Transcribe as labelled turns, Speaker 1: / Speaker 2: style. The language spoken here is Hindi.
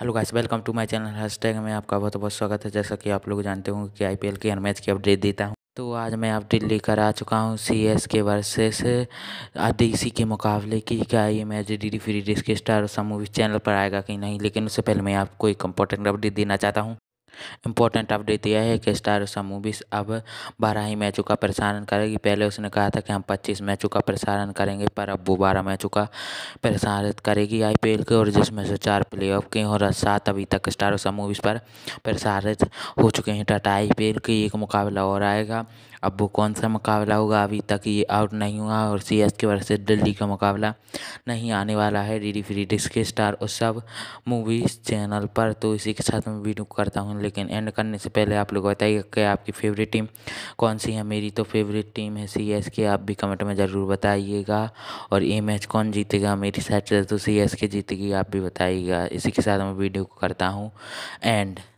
Speaker 1: hello guys welcome to my channel hashtag में आपका बहुत बहुत स्वागत है जैसा कि आप लोग जानते होंगे कि आईपीएल के हर मैच की अपडेट देता हूं तो आज मैं अपडेट लेकर आ चुका हूं सी एस के वर्सेस आदेसी के मुकाबले की क्या ये match D free dish Star movie channel पर आएगा कि नहीं लेकिन उससे पहले मैं आपको एक इंपॉर्टेंट अपडेट देना चाहता हूँ इम्पोर्टेंट अपडेट यह है कि स्टार उषा मूवीज़ अब बारह ही मैचों का प्रसारण करेगी पहले उसने कहा था कि हम पच्चीस मैचों का प्रसारण करेंगे पर अब वो बारह मैचों का प्रसारित करेगी आईपीएल के और जिसमें से चार प्ले ऑफ के और सात अभी तक स्टार उषा मूवीज़ पर प्रसारित हो चुके हैं टाटा आई पी के एक मुकाबला और आएगा अब वो कौन सा मुकाबला होगा अभी तक ये आउट नहीं हुआ और C S K versus Delhi का मुकाबला नहीं आने वाला है डी डी फ्री डिस्क के स्टार और सब मूवीज़ चैनल पर तो इसी के साथ मैं वीडियो करता हूँ लेकिन एंड करने से पहले आप लोग बताइए कि आपकी फेवरेट टीम कौन सी है मेरी तो फेवरेट टीम है सी एस के आप भी कमेंट में ज़रूर बताइएगा और ये मैच कौन जीतेगा मेरी साइड से तो सी एस के जीतेगी आप भी बताइएगा इसी के साथ मैं वीडियो को करता हूँ एंड